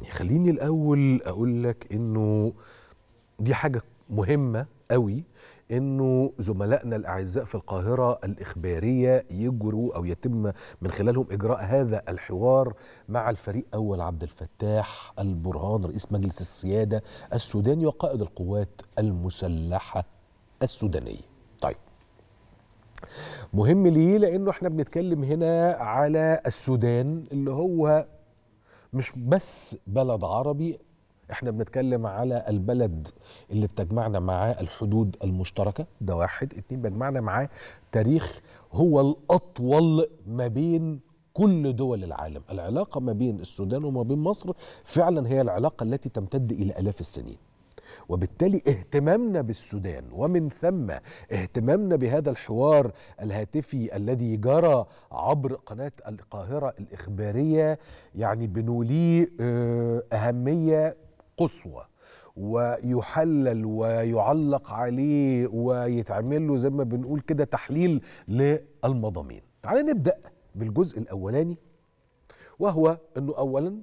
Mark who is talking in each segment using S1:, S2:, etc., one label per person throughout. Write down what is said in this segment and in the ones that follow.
S1: يعني خليني الاول اقول لك انه دي حاجه مهمه قوي انه زملائنا الاعزاء في القاهره الاخباريه يجروا او يتم من خلالهم اجراء هذا الحوار مع الفريق اول عبد الفتاح البرهان رئيس مجلس السياده السوداني وقائد القوات المسلحه السودانيه. طيب مهم ليه؟ لانه احنا بنتكلم هنا على السودان اللي هو مش بس بلد عربي احنا بنتكلم على البلد اللي بتجمعنا معاه الحدود المشتركه ده واحد اتنين بجمعنا معاه تاريخ هو الاطول ما بين كل دول العالم العلاقه ما بين السودان وما بين مصر فعلا هي العلاقه التي تمتد الى الاف السنين وبالتالي اهتمامنا بالسودان ومن ثم اهتمامنا بهذا الحوار الهاتفي الذي جرى عبر قناة القاهرة الإخبارية يعني بنوليه آه، أهمية قصوى ويحلل ويعلق عليه ويتعمل له زي ما بنقول كده تحليل للمضامين تعالى نبدأ بالجزء الأولاني وهو أنه أولا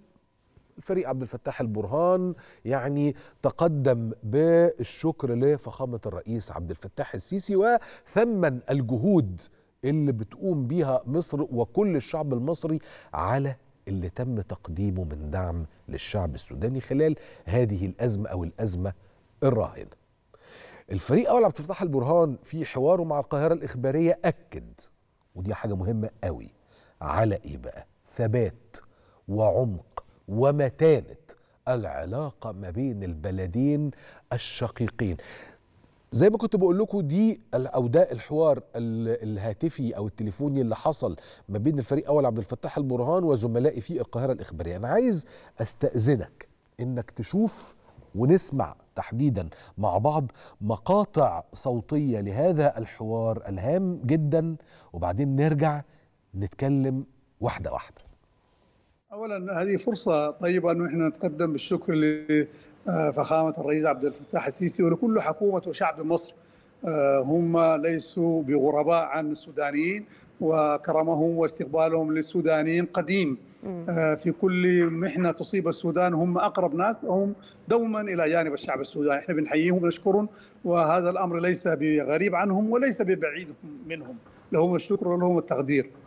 S1: فريق عبد الفتاح البرهان يعني تقدم بالشكر لفخامة الرئيس عبد الفتاح السيسي وثمن الجهود اللي بتقوم بيها مصر وكل الشعب المصري على اللي تم تقديمه من دعم للشعب السوداني خلال هذه الأزمة أو الأزمة الراهنة الفريق أول عبد الفتاح البرهان في حواره مع القاهرة الإخبارية أكد ودي حاجة مهمة قوي على إيه بقى ثبات وعمق ومتانه العلاقه ما بين البلدين الشقيقين زي ما كنت بقول لكم دي او ده الحوار الهاتفي او التليفوني اللي حصل ما بين الفريق اول عبد الفتاح البرهان وزملائي في القاهره الاخباريه انا عايز استاذنك انك تشوف ونسمع تحديدا مع بعض مقاطع صوتيه لهذا الحوار الهام جدا وبعدين نرجع نتكلم واحده واحده
S2: اولا هذه فرصه طيبه انه احنا نتقدم بالشكر لفخامه آه، الرئيس عبد الفتاح السيسي ولكل حكومه وشعب مصر آه، هم ليسوا بغرباء عن السودانيين وكرمهم واستقبالهم للسودانيين قديم آه، في كل محنه تصيب السودان هم اقرب ناس وهم دوما الى جانب الشعب السوداني، احنا بنحييهم ونشكرهم وهذا الامر ليس بغريب عنهم وليس ببعيد منهم، لهم الشكر ولهم التقدير.